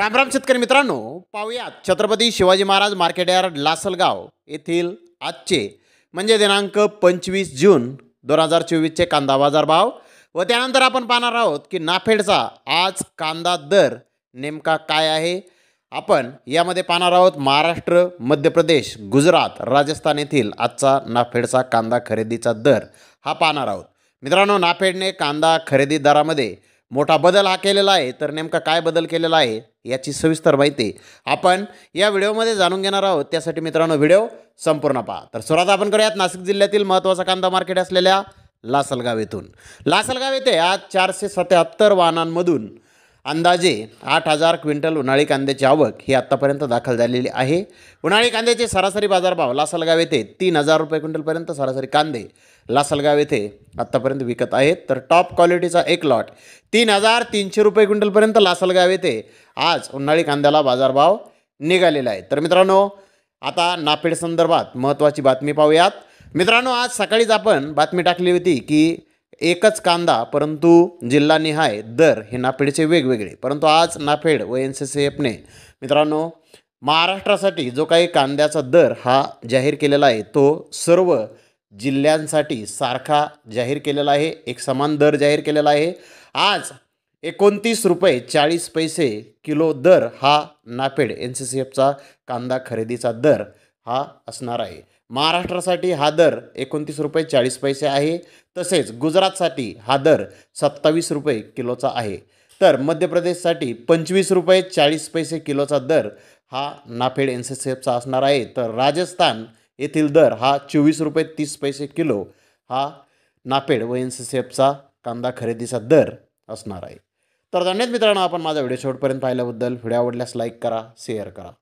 राम राम शेतकरी मित्रांनो पाहूयात छत्रपती शिवाजी महाराज मार्केट यार्ड लासलगाव येथील आजचे म्हणजे दिनांक पंचवीस जून दोन हजार चोवीसचे कांदा बाजार भाव व त्यानंतर आपण पाहणार आहोत की नाफेडचा आज कांदा दर नेमका काय आहे आपण यामध्ये पाहणार आहोत महाराष्ट्र मध्य प्रदेश गुजरात राजस्थान येथील आजचा नाफेडचा कांदा खरेदीचा दर हा पाहणार आहोत मित्रांनो नाफेडने कांदा खरेदी दरामध्ये मोठा बदल हा केलेला आहे तर नेमका काय बदल केलेला आहे याची सविस्तर माहिती आपण या व्हिडिओमध्ये जाणून घेणार आहोत त्यासाठी मित्रांनो व्हिडिओ संपूर्ण पहा तर सुरुवात आपण करूयात नाशिक जिल्ह्यातील महत्त्वाचा कांदा मार्केट असलेल्या लासलगाव येथून लासलगाव येथे आज चारशे सत्याहत्तर वाहनांमधून अंदाजे आठ हजार क्विंटल उन्हाळी कांद्याची आवक ही आत्तापर्यंत दाखल झालेली आहे उन्हाळी कांद्याचे सरासरी बाजारभाव लासलगाव येथे तीन हजार रुपये क्विंटलपर्यंत सरासरी कांदे लासलगाव येथे आत्तापर्यंत विकत आहेत तर टॉप क्वालिटीचा एक लॉट तीन हजार तीनशे रुपये क्विंटलपर्यंत लासलगाव येथे आज उन्हाळी कांद्याला बाजारभाव निघालेला आहे तर मित्रांनो आता नापेड संदर्भात महत्त्वाची बातमी पाहूयात मित्रांनो आज सकाळीच आपण बातमी टाकली होती की एकच कांदा परंतु जिल्हानिहाय दर हे नाफेडचे वेगवेगळे परंतु आज नाफेड व एन सी सी एफने मित्रांनो महाराष्ट्रासाठी जो काही कांद्याचा दर हा जाहीर केलेला आहे तो सर्व जिल्ह्यांसाठी सारखा जाहीर केलेला आहे एक समान दर जाहीर केलेला आहे आज एकोणतीस रुपये चाळीस पैसे किलो दर हा नाफेड एन सी सी एफचा कांदा खरेदीचा दर हा असणार आहे महाराष्ट्रासाठी हा दर एकोणतीस रुपये चाळीस पैसे आहे तसेच गुजरातसाठी हा दर सत्तावीस रुपये किलोचा आहे तर मध्य प्रदेशसाठी पंचवीस रुपये चाळीस पैसे किलोचा दर हा नाफेड एन सी सी एफचा असणार आहे तर राजस्थान येथील दर हा चोवीस रुपये तीस पैसे किलो हा नाफेड व एन सी सी एफचा कांदा खरेदीचा दर असणार आहे तर धन्यवाद मित्रांनो आपण माझा व्हिडिओ शेवटपर्यंत पाहिल्याबद्दल व्हिडिओ आवडल्यास लाईक करा शेअर करा